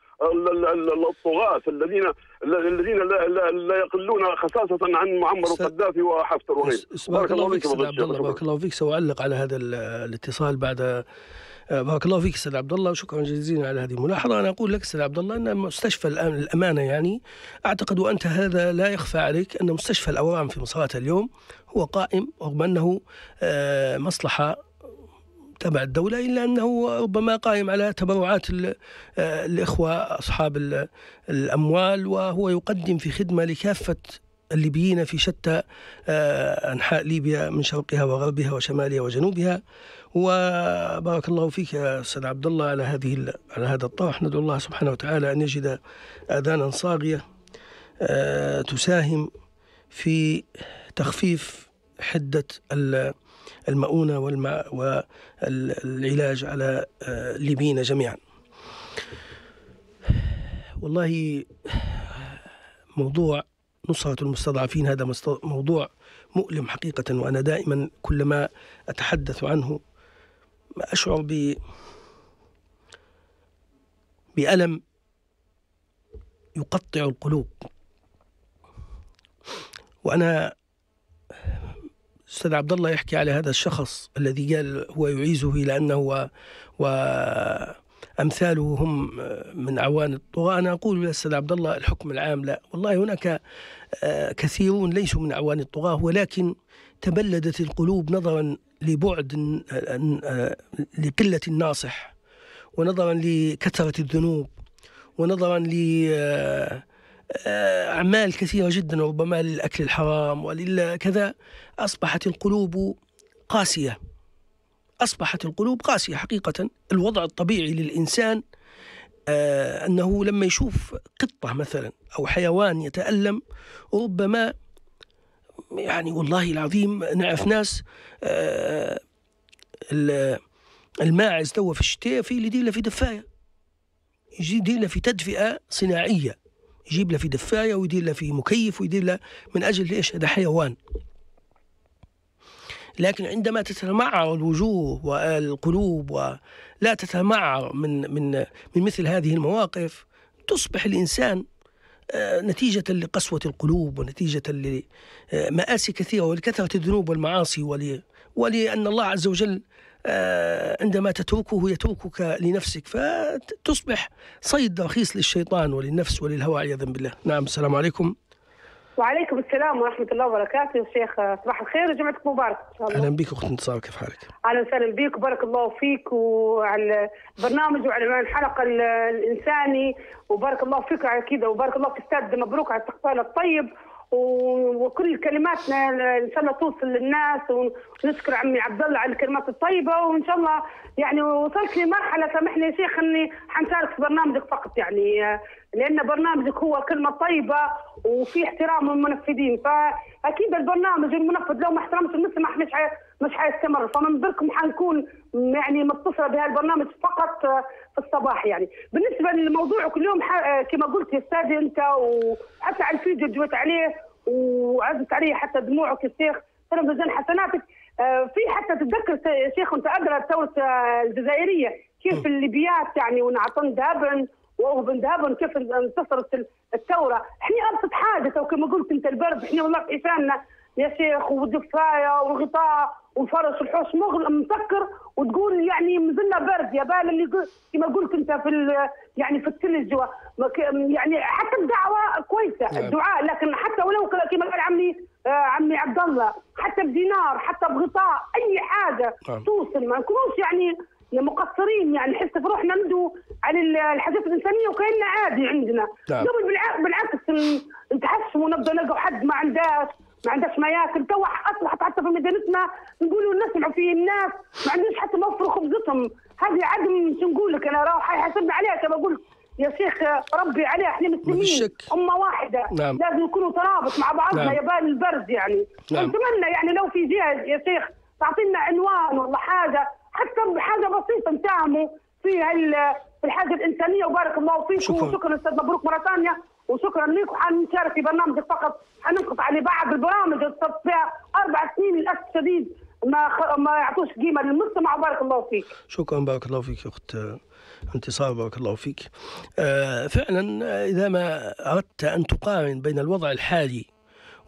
الطغاة الذين الذين لا, لا, لا يقلون خصاصة عن معمر القذافي وحفتر وغيره بارك الله فيك عبد الله بارك الله فيك سأعلق على هذا الاتصال بعد بارك الله فيك استاذ عبد الله وشكرا جزيلا على هذه الملاحظه انا اقول لك استاذ عبد الله ان مستشفى الان الامانه يعني اعتقد وانت هذا لا يخفى عليك ان مستشفى الاورام في مصراتة اليوم هو قائم رغم انه آه، مصلحه تبع الدولة إلا أنه ربما قائم على تبرعات آه، الإخوة أصحاب الأموال وهو يقدم في خدمة لكافة الليبيين في شتى آه، أنحاء ليبيا من شرقها وغربها وشمالها وجنوبها وبارك الله فيك يا استاذ عبد الله على هذه على هذا الطرح ندعو الله سبحانه وتعالى ان يجد اذانا صاغيه آه، تساهم في تخفيف حده المؤونه والعلاج على الليبيين آه، جميعا. والله موضوع نصرة المستضعفين هذا موضوع مؤلم حقيقة وأنا دائما كلما أتحدث عنه أشعر ب بألم يقطع القلوب وأنا أستاذ عبد الله يحكي على هذا الشخص الذي قال هو يعيزه إلى أنه و... وأمثاله هم من عوان الطغاة أنا أقول يا أستاذ عبد الله الحكم العام لا والله هناك آه، كثيرون ليسوا من عوان الطغاة ولكن تبلدت القلوب نظرا لبعد لقلة الناصح ونظرا لكثرة الذنوب ونظرا لأعمال آه، كثيرة جدا ربما للأكل الحرام كذا أصبحت القلوب قاسية أصبحت القلوب قاسية حقيقة الوضع الطبيعي للإنسان آه، أنه لما يشوف قطة مثلا أو حيوان يتألم ربما يعني والله العظيم نعرف ناس آه، الماعز توا في الشتاء في اللي يدير في دفايه يجي له في تدفئه صناعيه يجيب له في دفايه ويدير له في مكيف ويدير له من اجل ايش هذا حيوان لكن عندما تتمعر الوجوه والقلوب ولا تتمعر من من من مثل هذه المواقف تصبح الانسان آه، نتيجة لقسوة القلوب ونتيجة لمآسي كثيرة ولكثرة الذنوب والمعاصي ولأن الله عز وجل آه، عندما تتركه يتركك لنفسك فتصبح صيد رخيص للشيطان وللنفس وللهوى عياذا بالله نعم السلام عليكم وعليكم السلام ورحمة الله وبركاته شيخ صباح الخير وجمعتك مبارك إن شاء الله. أهلا بك أخت انتصار كيف حالك؟ أهلا وسهلا بك وبارك الله فيك وعلى البرنامج وعلى الحلقة الإنساني وبارك الله فيك على كذا وبارك الله في استاذ مبروك على الاستقبال الطيب وكل كلماتنا ان شاء الله توصل للناس ونشكر عمي عبد الله على الكلمات الطيبه وان شاء الله يعني وصلت لمرحله سامحني يا شيخ اني حنشارك في برنامجك فقط يعني لان برنامجك هو الكلمه الطيبه وفي احترام المنفذين فاكيد البرنامج المنفذ لو ما احترمت المسلم مش مش حيستمر فمن بركم حنكون يعني متصله بهالبرنامج فقط آه، في الصباح يعني بالنسبه للموضوع كل يوم آه، كما قلت يا استاذ انت وحتى على الفيديو جويت عليه وعزت عليه حتى دموعك يا شيخ تلفزيون حسناتك آه، في حتى تتذكر شيخ انت ادرى الثوره الجزائريه كيف الليبيات يعني ونعطن دابن وبن دابن كيف انتصرت الثوره احنا ابسط حاجه وكما قلت انت البرد احنا والله في يا شيخ والدفايه والغطاء وفرس الحوش مسكر وتقول يعني مازلنا برد يا بال اللي كما قلت انت في يعني في الثلج يعني حتى الدعوه كويسه نعم. الدعاء لكن حتى ولو كما قال عمي آه، عمي عبد الله حتى بدينار حتى بغطاء اي حاجه نعم. توصل ما نكونوش يعني مقصرين يعني نحس في روحنا ندو على الحاجات الانسانيه وكاننا عادي عندنا نعم. بالعكس نتحسوا ونبدا نلقوا حد ما عندهاش ما عندهاش ما ياكل توا اصبحت حتى في مدينتنا نقولوا نسمعوا في الناس ما عندناش حتى نوفروا خبزتهم هذه عدم شو نقول لك انا راهو حيحاسبنا عليها كما اقول يا شيخ ربي عليه احنا مسلمين امه واحده نعم. لازم نكونوا ترابط مع بعضنا نعم. يبان البرد يعني نعم. نتمنى يعني لو في جهه يا شيخ تعطينا عنوان ولا حاجه حتى حاجه بسيطه نتاعموا فيها الحاجه الانسانيه وبارك الله فيكم وشكرا استاذ مبروك مره ثانيه وشكرا لك وحنشارك في برنامجك فقط حننقطع لبعض البرامج اللي اربع سنين للاسف الشديد ما خ... ما يعطوش قيمه للمجتمع وبارك الله فيك. شكرا بارك الله فيك اخت انتصار بارك الله فيك. آه فعلا اذا ما اردت ان تقارن بين الوضع الحالي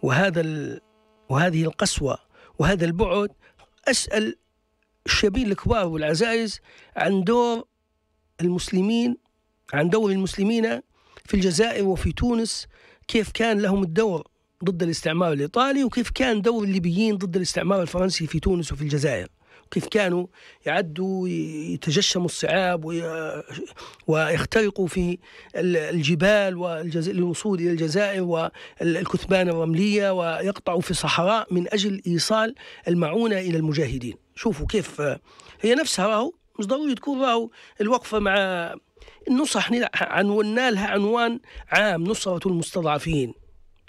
وهذا ال... وهذه القسوه وهذا البعد اسال الشبيل الكبار والعزائز عن دور المسلمين عن دور المسلمين في الجزائر وفي تونس كيف كان لهم الدور ضد الاستعمار الإيطالي وكيف كان دور الليبيين ضد الاستعمار الفرنسي في تونس وفي الجزائر كيف كانوا يعدوا يتجشموا الصعاب ويخترقوا في الجبال للوصول إلى الجزائر والكثبان الرملية ويقطعوا في الصحراء من أجل إيصال المعونة إلى المجاهدين شوفوا كيف هي نفسها راهو مش ضروري تكون راهو الوقفة مع النصح عنونا لها عنوان عام نصرة المستضعفين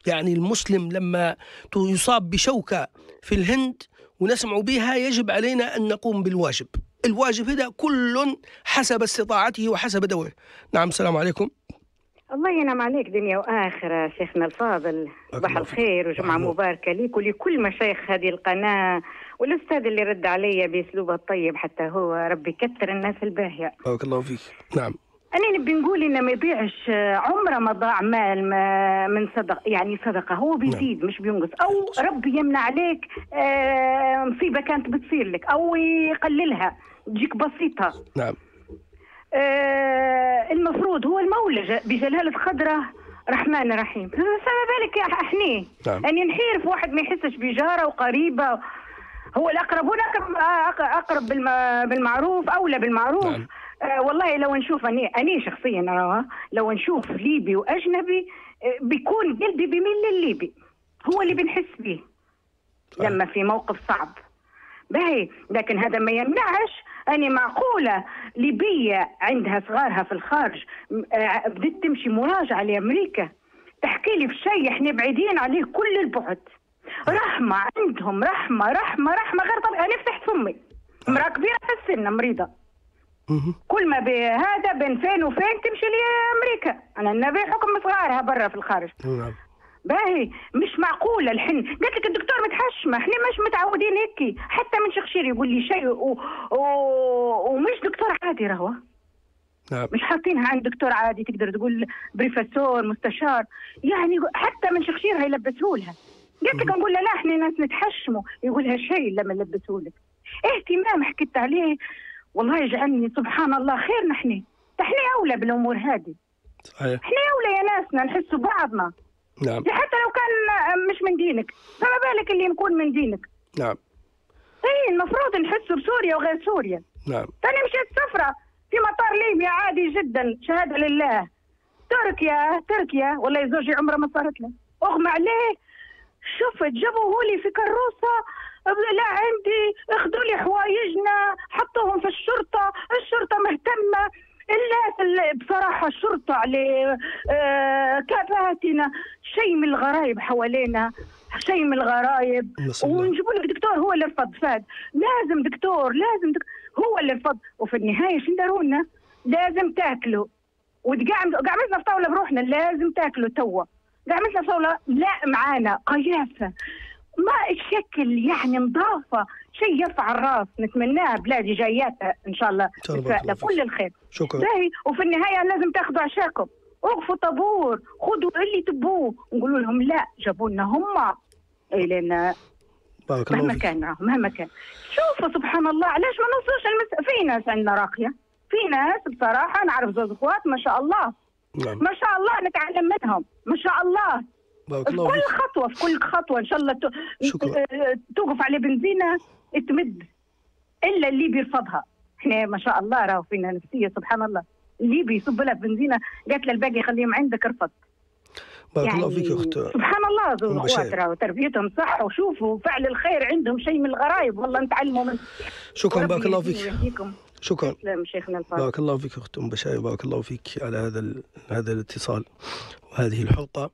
يعني المسلم لما يصاب بشوكة في الهند ونسمع بها يجب علينا أن نقوم بالواجب الواجب هذا كل حسب استطاعته وحسب دوره نعم السلام عليكم الله ينعم عليك دنيا واخره شيخنا الفاضل صباح الخير وجمعه مباركه ليك ولكل مشايخ هذه القناه والاستاذ اللي رد علي باسلوبه الطيب حتى هو ربي يكثر الناس الباهيه بارك الله فيك نعم انا نبي نقول انه ما يبيعش عمره ما ضاع مال ما من صدق يعني صدقه هو نعم. بيزيد نعم. مش بينقص او ربي يمنع عليك آه، مصيبه كانت بتصير لك او يقللها تجيك بسيطه نعم آه، المفروض هو المولى بجلاله قدره رحمن رحيم فما بالك يا احني نعم. اني نحير في واحد ما يحسش بجاره وقريبه هو الاقربون آه، اقرب بالمعروف اولى بالمعروف نعم. آه والله لو نشوف اني اني شخصيا اراها لو نشوف ليبي واجنبي آه، بيكون قلبي بيميل للليبي هو اللي بنحس به لما في موقف صعب باهي لكن هذا ما يمنعش أني معقولة ليبية عندها صغارها في الخارج آه، بدت تمشي مراجعة لأمريكا تحكي لي في شيء احنا بعيدين عليه كل البعد رحمه عندهم رحمه رحمه رحمه غير طبيعيه انا فتحت فمي مراه كبيره في السن مريضه كل ما هذا بين فين وفين تمشي لامريكا انا النبي حكم صغارها برا في الخارج نعم باهي مش معقولة الحين قالت لك الدكتور متحشمة احنا مش متعودين هيك حتى من شخشير يقول لي شيء و... و... ومش دكتور عادي راهو نعم. مش حاطينها عند دكتور عادي تقدر تقول بريفاسور مستشار يعني حتى من شخشير لها قلت لك نقول لا احنا ناس نتحشموا يقول شيء لما لبسوا لك إيه اهتمام حكيت عليه والله يجعلني سبحان الله خير نحن احنا اولى بالامور هذه صحيح احنا اولى يا ناسنا نحسوا بعضنا نعم حتى لو كان مش من دينك فما بالك اللي نكون من دينك نعم اي المفروض نحسوا بسوريا وغير سوريا نعم ثاني مشيت سفره في مطار ليبيا عادي جدا شهاده لله تركيا تركيا والله زوجي عمره ما صارت له اغمى عليه شفت جابوه لي في كروسه لا عندي اخذوا لي حوايجنا حطوهم في الشرطه الشرطه مهتمه الناس بصراحه الشرطه على آه، كاباتنا شيء من الغرايب حوالينا شيء من الغرايب ونجيب لك دكتور هو اللي فاد لازم دكتور لازم دكتور هو اللي رفض وفي النهايه شو لنا لازم تاكلوا وتقعمزنا في طاوله بروحنا لازم تاكلوا توا عملنا صولة لا معانا قياسة ما الشكل يعني نظافة شيء يرفع الراس نتمناه بلادي جاياتها ان شاء الله لكل الخير شكرا باهي وفي النهايه لازم تاخذوا عشاكم وقفوا طابور خذوا اللي تبوه نقول لهم لا جابوا لنا هم الينا إيه، بارك مهما كان مهما كان شوفوا سبحان الله علاش ما نوصلوش المس... في ناس عندنا راقيه في ناس بصراحه نعرف زوج اخوات ما شاء الله نعم. ما شاء الله نتعلم منهم ما شاء الله بارك الله في كل خطوه في كل خطوه ان شاء الله ت... شكرا. آه، توقف على بنزينه تمد الا اللي بيرفضها احنا ما شاء الله راهو فينا نفسيه سبحان الله اللي بيصب لها بنزينه قالت له الباقي خليهم عندك رفض بارك يعني الله فيك يا اخت سبحان الله الاخوات راهو تربيتهم صح وشوفوا فعل الخير عندهم شيء من الغرايب والله نتعلموا منه شكرا بارك الله فيك شكرا شيخنا الفاضل بارك الله فيك اخت ام بشاير بارك الله فيك على هذا هذا الاتصال وهذه الحلقه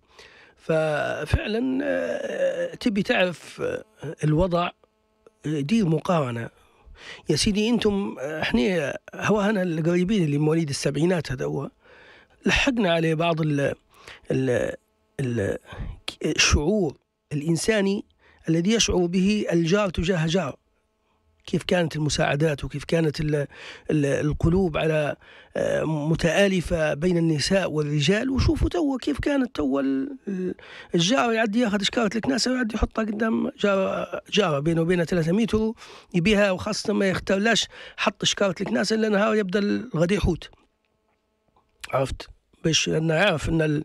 ففعلا آه، تبي تعرف آه، الوضع آه، دير مقارنه يا سيدي انتم احنا هواهنا القريبين اللي مواليد السبعينات هذا هو لحقنا عليه بعض ال ال الشعور الانساني الذي يشعر به الجار تجاه جار كيف كانت المساعدات وكيف كانت القلوب على آه، متآلفة بين النساء والرجال وشوفوا توا كيف كانت توا الجارة يعدي ياخذ شكارة الكناسة ويعدي يحطها قدام جارة, جارة بينه وبينها 300 يبيها وخاصة ما يختار لاش حط شكارة الكناسة إلا نهار يبدأ الغدي يحوت عرفت باش لان عارف ان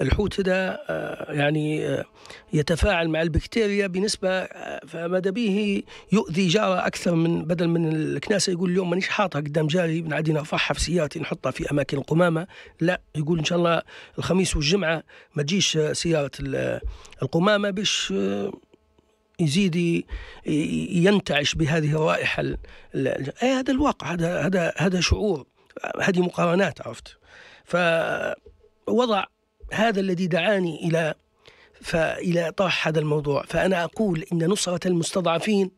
الحوت هذا آه، يعني آه، يتفاعل مع البكتيريا بنسبه آه، فماذا به يؤذي جاره اكثر من بدل من الكناسه يقول اليوم مانيش حاطها قدام جاري بنعدي نرفعها في سيارتي نحطها في اماكن القمامه لا يقول ان شاء الله الخميس والجمعه ما تجيش سياره القمامه باش يزيد ينتعش بهذه الرائحه إيه، هذا الواقع هذا هذا هذا شعور هذه مقارنات عرفت فوضع هذا الذي دعاني إلى فإلى طرح هذا الموضوع فأنا أقول إن نصرة المستضعفين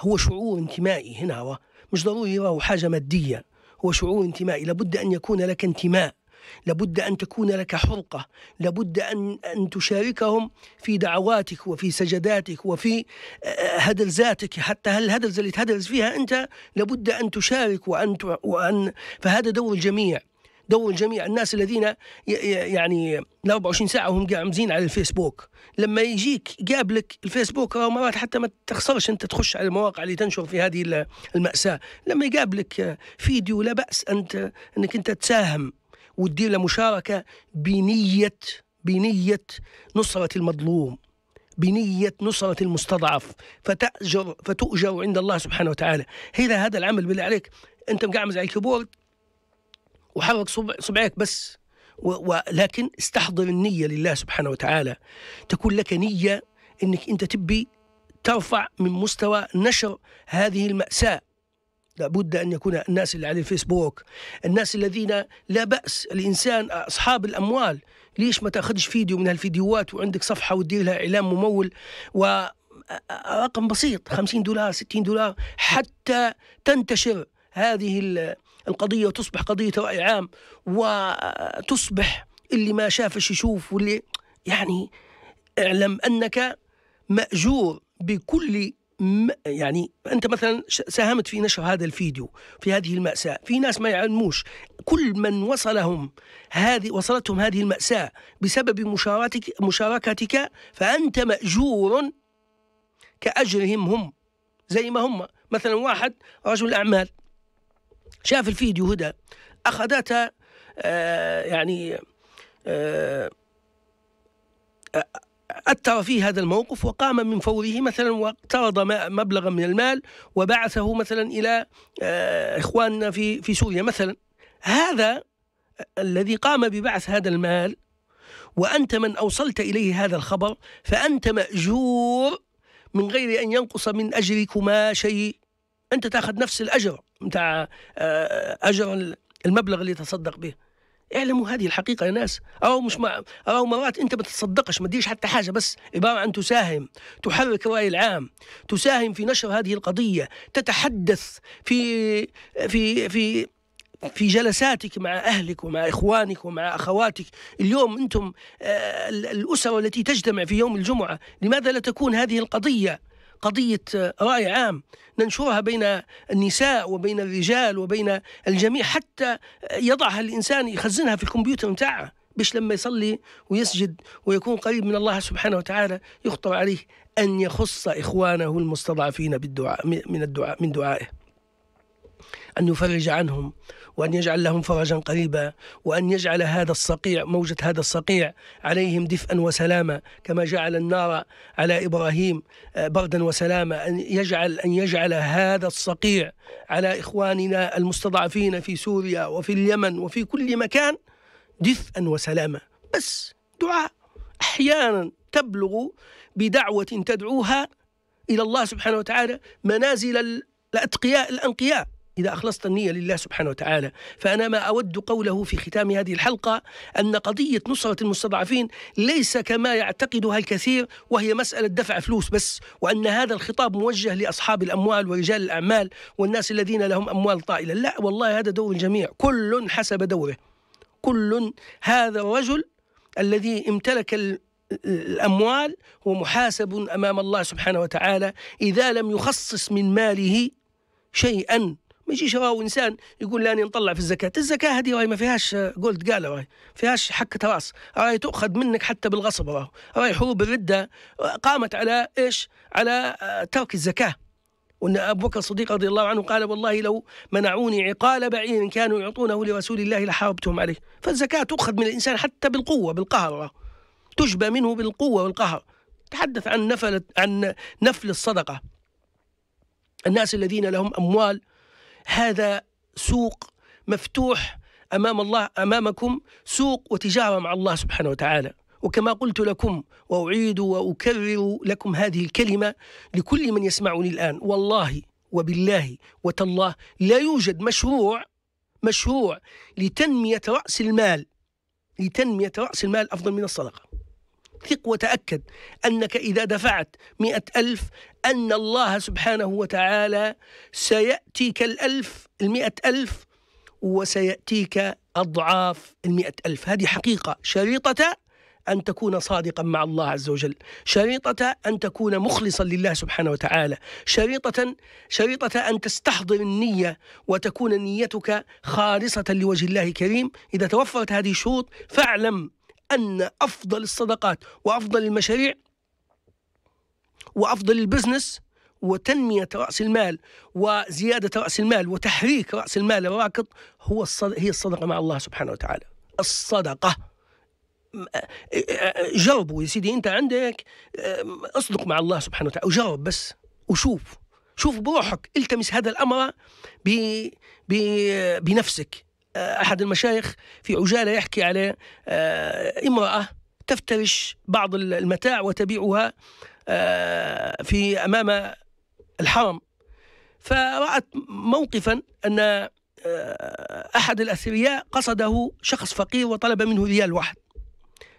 هو شعور انتمائي هنا هو مش ضروري هو حاجة مادية هو شعور انتمائي لابد أن يكون لك انتماء لابد أن تكون لك حرقة لابد أن, أن تشاركهم في دعواتك وفي سجداتك وفي آه، هدلزاتك حتى الهدلزة اللي تهدلز فيها أنت لابد أن تشارك وأن, وأن فهذا دور الجميع دون جميع الناس الذين يعني 24 ساعه وهم قاعدين على الفيسبوك لما يجيك يقابلك الفيسبوك مرات حتى ما تخسرش انت تخش على المواقع اللي تنشر في هذه الماساه لما يقابلك فيديو لا باس انت انك انت تساهم وتدير له مشاركه بنيه بنيه نصره المظلوم بنية نصرة المستضعف فتأجر فتؤجر عند الله سبحانه وتعالى هنا هذا العمل بالله عليك أنت مقعمز على الكيبورد وحرك صبع صبعك بس ولكن استحضر النية لله سبحانه وتعالى تكون لك نية أنك أنت تبي ترفع من مستوى نشر هذه المأساة لابد أن يكون الناس اللي على الفيسبوك الناس الذين لا بأس الإنسان أصحاب الأموال ليش ما تأخذش فيديو من هالفيديوهات وعندك صفحة وتدير لها إعلام ممول و رقم بسيط 50 دولار 60 دولار حتى تنتشر هذه القضية وتصبح قضية وعي عام وتصبح اللي ما شافش يشوف واللي يعني اعلم أنك مأجور بكل يعني انت مثلا ساهمت في نشر هذا الفيديو في هذه الماساه في ناس ما يعلموش كل من وصلهم هذه وصلتهم هذه الماساه بسبب مشاركتك مشاركتك فانت ماجور كاجرهم هم زي ما هم مثلا واحد رجل اعمال شاف الفيديو هدى أخذتها آه، يعني آه، أثر في هذا الموقف وقام من فوره مثلا واقترض مبلغا من المال وبعثه مثلا إلى آه، إخواننا في في سوريا مثلا هذا الذي قام ببعث هذا المال وأنت من أوصلت إليه هذا الخبر فأنت مأجور من غير أن ينقص من أجركما شيء أنت تأخذ نفس الأجر نتاع آه، اجر المبلغ اللي تصدق به اعلموا هذه الحقيقة يا ناس أو مش ما أو مرات أنت ما تتصدقش ما تديش حتى حاجة بس عبارة عن تساهم تحرك الرأي العام تساهم في نشر هذه القضية تتحدث في في في في جلساتك مع أهلك ومع إخوانك ومع أخواتك اليوم أنتم آه، الأسرة التي تجتمع في يوم الجمعة لماذا لا تكون هذه القضية قضية رأي عام ننشرها بين النساء وبين الرجال وبين الجميع حتى يضعها الإنسان يخزنها في الكمبيوتر متاعه باش لما يصلي ويسجد ويكون قريب من الله سبحانه وتعالى يخطر عليه أن يخص إخوانه المستضعفين بالدعاء من الدعاء من دعائه أن يفرج عنهم وأن يجعل لهم فرجا قريبا وأن يجعل هذا الصقيع موجة هذا الصقيع عليهم دفئا وسلاما كما جعل النار على إبراهيم آه، بردا وسلاما أن يجعل أن يجعل هذا الصقيع على إخواننا المستضعفين في سوريا وفي اليمن وفي كل مكان دفئا وسلاما بس دعاء أحيانا تبلغ بدعوة تدعوها إلى الله سبحانه وتعالى منازل الأتقياء الأنقياء إذا أخلصت النية لله سبحانه وتعالى فأنا ما أود قوله في ختام هذه الحلقة أن قضية نصرة المستضعفين ليس كما يعتقدها الكثير وهي مسألة دفع فلوس بس وأن هذا الخطاب موجه لأصحاب الأموال ورجال الأعمال والناس الذين لهم أموال طائلة لا والله هذا دور الجميع كل حسب دوره كل هذا الرجل الذي امتلك الأموال هو محاسب أمام الله سبحانه وتعالى إذا لم يخصص من ماله شيئا ما يجيش هو انسان يقول لاني نطلع في الزكاه الزكاه هذه راهي ما فيهاش جولد قال راهي فيهاش حكه راس راهي تؤخذ منك حتى بالغصب راهو راهي حروب الرده قامت على ايش على آه، ترك الزكاه وان ابو بكر الصديق رضي الله عنه قال والله لو منعوني عقال بعير كانوا يعطونه لرسول الله لحاربتهم عليه فالزكاه تؤخذ من الانسان حتى بالقوه بالقهر تجبى منه بالقوه والقهر تحدث عن نفل عن نفل الصدقه الناس الذين لهم اموال هذا سوق مفتوح امام الله امامكم سوق وتجاره مع الله سبحانه وتعالى وكما قلت لكم واعيد واكرر لكم هذه الكلمه لكل من يسمعني الان والله وبالله وتالله لا يوجد مشروع مشروع لتنميه راس المال لتنميه راس المال افضل من الصدقه ثق وتأكد أنك إذا دفعت مئة ألف أن الله سبحانه وتعالى سيأتيك الألف المئة ألف وسيأتيك أضعاف المئة ألف هذه حقيقة شريطة أن تكون صادقا مع الله عز وجل شريطة أن تكون مخلصا لله سبحانه وتعالى شريطة, شريطة أن تستحضر النية وتكون نيتك خالصة لوجه الله الكريم إذا توفرت هذه الشروط فاعلم أن أفضل الصدقات وأفضل المشاريع وأفضل البزنس وتنمية رأس المال وزيادة رأس المال وتحريك رأس المال الراكض هو الصدق هي الصدقة مع الله سبحانه وتعالى الصدقة جربوا يا سيدي أنت عندك اصدق مع الله سبحانه وتعالى وجرب بس وشوف شوف بروحك التمس هذا الأمر بنفسك آه، أحد المشايخ في عجالة يحكي على آه، امرأة تفترش بعض المتاع وتبيعها آه، في أمام الحرم فرأت موقفا أن أحد الأثرياء قصده شخص فقير وطلب منه ريال واحد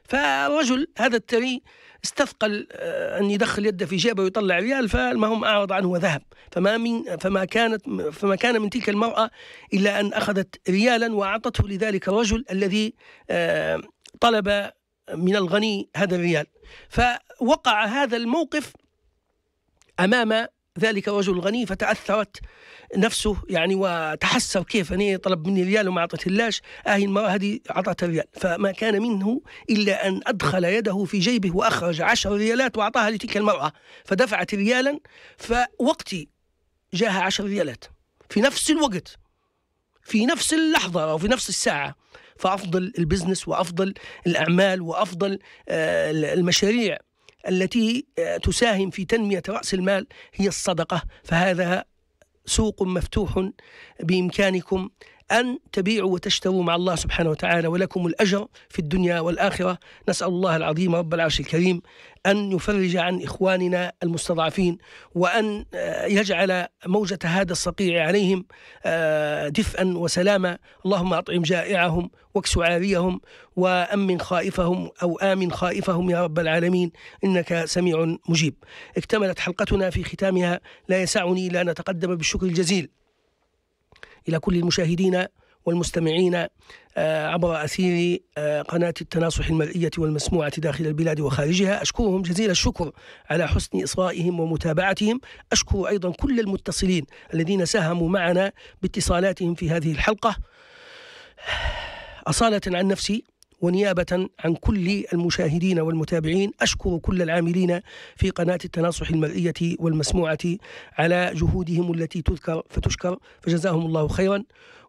فالرجل هذا الثري استثقل آه، أن يدخل يده في جيبه ويطلع ريال فما هم أعرض عنه وذهب فما من فما كانت فما كان من تلك المرأة إلا أن أخذت ريالا وأعطته لذلك الرجل الذي آه، طلب من الغني هذا الريال فوقع هذا الموقف أمام ذلك الرجل الغني فتأثرت نفسه يعني وتحسر كيف أني طلب مني ريال وما أعطته اللاش آه المرأة هذه أعطتها ريال فما كان منه إلا أن أدخل يده في جيبه وأخرج عشر ريالات وأعطاها لتلك المرأة فدفعت ريالا فوقتي جاها عشر ريالات في نفس الوقت في نفس اللحظة أو في نفس الساعة فأفضل البزنس وأفضل الأعمال وأفضل آه، المشاريع التي آه، تساهم في تنمية رأس المال هي الصدقة فهذا سوق مفتوح بإمكانكم أن تبيعوا وتشتروا مع الله سبحانه وتعالى ولكم الأجر في الدنيا والآخرة نسأل الله العظيم رب العرش الكريم أن يفرج عن إخواننا المستضعفين وأن آه، يجعل موجة هذا الصقيع عليهم آه، دفئا وسلاما اللهم أطعم جائعهم واكس عاريهم وأمن خائفهم أو آمن خائفهم يا رب العالمين إنك سميع مجيب اكتملت حلقتنا في ختامها لا يسعني إلا أن أتقدم بالشكر الجزيل إلى كل المشاهدين والمستمعين آه، عبر أثير آه، قناة التناصح المرئية والمسموعة داخل البلاد وخارجها أشكرهم جزيل الشكر على حسن إصرائهم ومتابعتهم أشكر أيضا كل المتصلين الذين ساهموا معنا باتصالاتهم في هذه الحلقة أصالة عن نفسي ونيابة عن كل المشاهدين والمتابعين أشكر كل العاملين في قناة التناصح المرئية والمسموعة على جهودهم التي تذكر فتشكر فجزاهم الله خيرا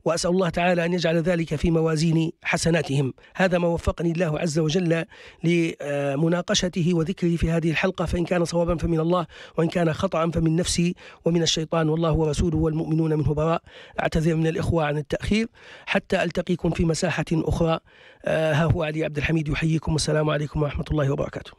وأسأل الله تعالى أن يجعل ذلك في موازين حسناتهم هذا ما وفقني الله عز وجل لمناقشته وذكره في هذه الحلقة فإن كان صوابا فمن الله وإن كان خطأ فمن نفسي ومن الشيطان والله ورسوله والمؤمنون منه براء أعتذر من الإخوة عن التأخير حتى ألتقيكم في مساحة أخرى آه، ها هو علي عبد الحميد يحييكم والسلام عليكم ورحمة الله وبركاته